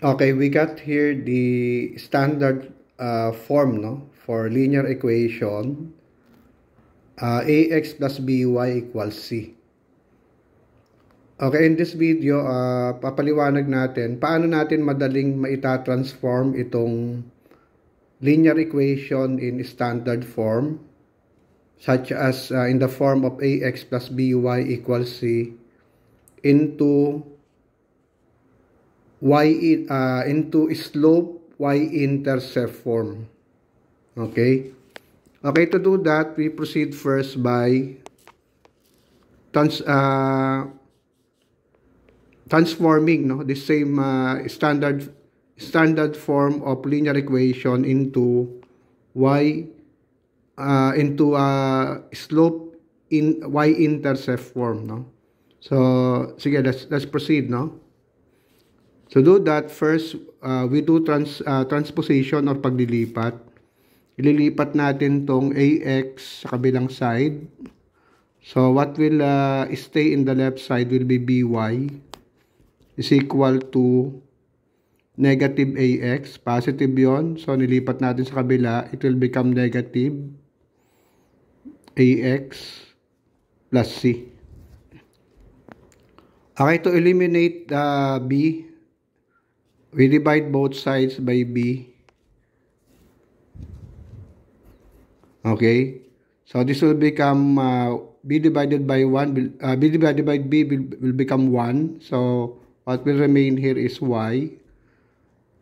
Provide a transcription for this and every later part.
Okay, we got here the standard uh, form no for linear equation uh, ax plus by equals c. Okay, in this video, uh, papaliwanag natin paano natin madaling maita-transform itong linear equation in standard form such as uh, in the form of ax plus by equals c into y in, uh, into slope y intercept form. Okay? Okay, to do that, we proceed first by trans, uh, transforming no, the same uh, standard standard form of linear equation into y uh, into a uh, slope in y intercept form no so sige let's let's proceed no To do that, first, uh, we do trans, uh, transposition or paglilipat. Ililipat natin tong AX sa kabilang side. So, what will uh, stay in the left side will be BY is equal to negative AX. Positive yon So, nilipat natin sa kabila. It will become negative AX plus C. Okay, to eliminate uh, B, We divide both sides by B. Okay. So this will become uh, B divided by 1. Uh, B divided by B will, will become 1. So what will remain here is Y.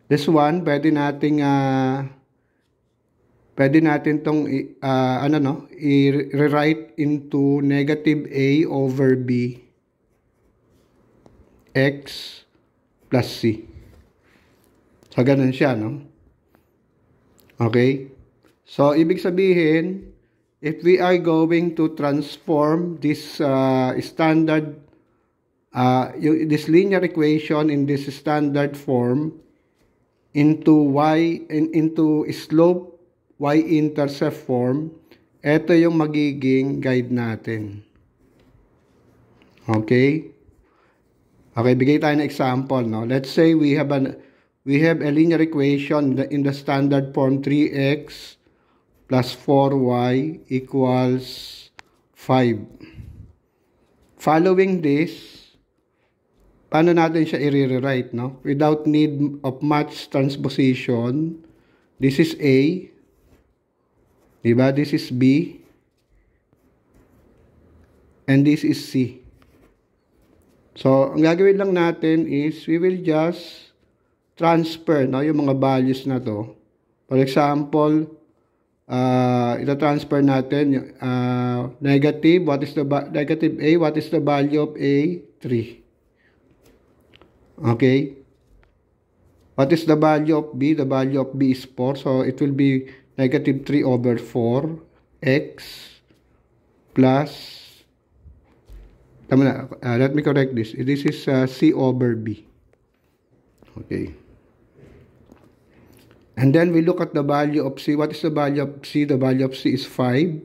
This one, pwede nating uh, pwede natin tong uh, ano no, i-rewrite into negative a over b x plus c. So, ah, ganun siya, no? Okay? So, ibig sabihin, if we are going to transform this uh, standard, uh, this linear equation in this standard form into y, in, into slope y-intercept form, ito yung magiging guide natin. Okay? Okay, bigay tayo ng example, no? Let's say we have an we have a linear equation in the, standard form 3x plus 4y equals 5. Following this, paano natin siya i-rewrite, no? Without need of much transposition, this is A, diba? This is B, and this is C. So, ang gagawin lang natin is we will just transfer no, yung mga values na to. For example, uh, ita-transfer natin uh, negative, what is the negative A, what is the value of A? 3. Okay? What is the value of B? The value of B is 4. So, it will be negative 3 over 4 x plus Tama na, uh, let me correct this. This is uh, C over B. Okay. And then we look at the value of C. What is the value of C? The value of C is 5.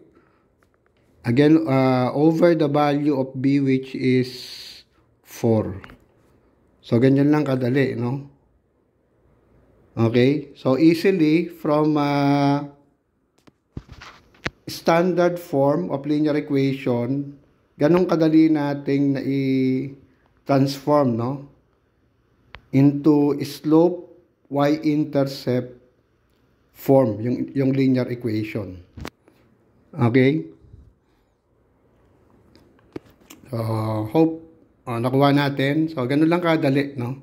Again, uh, over the value of B which is 4. So, ganyan lang kadali, no? Okay? So, easily from uh, standard form of linear equation, ganun kadali nating nai-transform, no? Into slope y-intercept form, yung, yung linear equation. Okay? So, hope uh, nakuha natin. So, ganun lang kadali, no?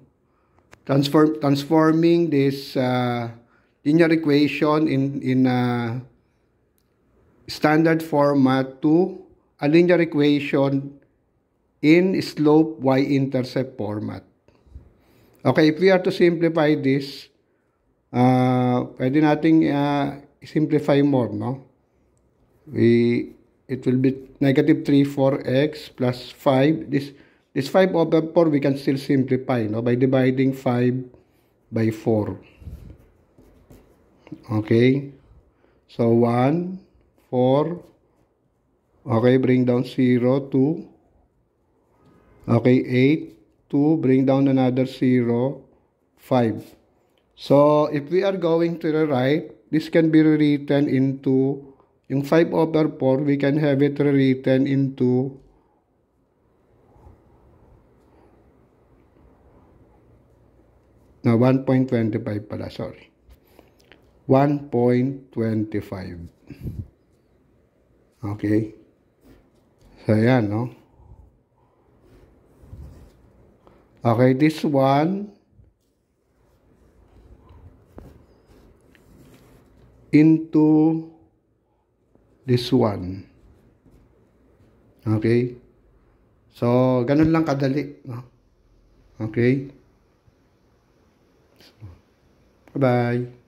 Transform, transforming this uh, linear equation in, in a ah, standard format to a linear equation in slope y-intercept format. Okay, if we are to simplify this, uh, pwede nating uh, ah, simplify more, no? We, it will be negative 3, 4x plus 5. This, this 5 over 4, we can still simplify, no? By dividing 5 by 4. Okay? So, 1, 4, okay, bring down 0, 2, okay, 8, 2, bring down another 0, 5. So, if we are going to the right, this can be rewritten into, yung 5 over 4, we can have it rewritten into 1.25 pala, sorry. 1.25. Okay. So, yan, no? Okay, this one into this one. Okay? So, ganun lang kadali. No? Okay? Bye-bye.